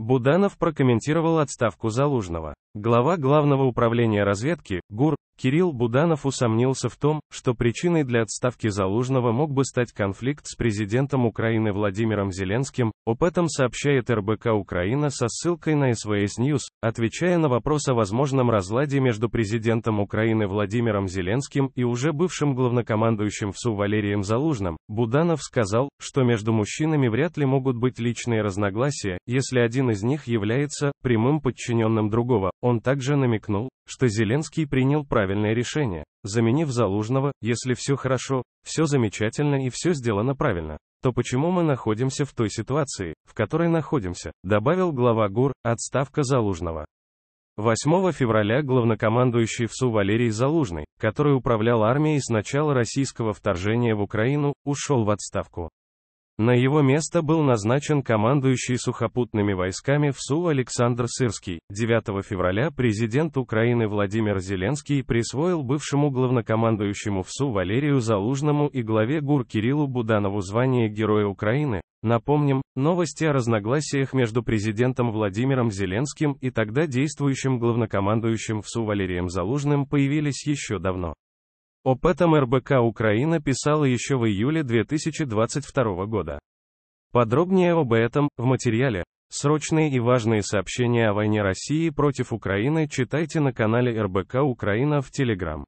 Буданов прокомментировал отставку Залужного. Глава Главного управления разведки, ГУР, Кирилл Буданов усомнился в том, что причиной для отставки Залужного мог бы стать конфликт с президентом Украины Владимиром Зеленским, об этом сообщает РБК Украина со ссылкой на СВС News, отвечая на вопрос о возможном разладе между президентом Украины Владимиром Зеленским и уже бывшим главнокомандующим ВСУ Валерием Залужным. Буданов сказал, что между мужчинами вряд ли могут быть личные разногласия, если один из них является прямым подчиненным другого. Он также намекнул, что Зеленский принял правильное решение, заменив Залужного, если все хорошо, все замечательно и все сделано правильно, то почему мы находимся в той ситуации, в которой находимся, добавил глава ГУР, отставка Залужного. 8 февраля главнокомандующий ВСУ Валерий Залужный, который управлял армией с начала российского вторжения в Украину, ушел в отставку. На его место был назначен командующий сухопутными войсками в СУ Александр Сырский. 9 февраля президент Украины Владимир Зеленский присвоил бывшему главнокомандующему ВСУ Валерию Залужному и главе ГУР Кириллу Буданову звание Героя Украины. Напомним, новости о разногласиях между президентом Владимиром Зеленским и тогда действующим главнокомандующим ВСУ Валерием Залужным появились еще давно. Об этом РБК Украина писала еще в июле 2022 года. Подробнее об этом, в материале. Срочные и важные сообщения о войне России против Украины читайте на канале РБК Украина в Телеграм.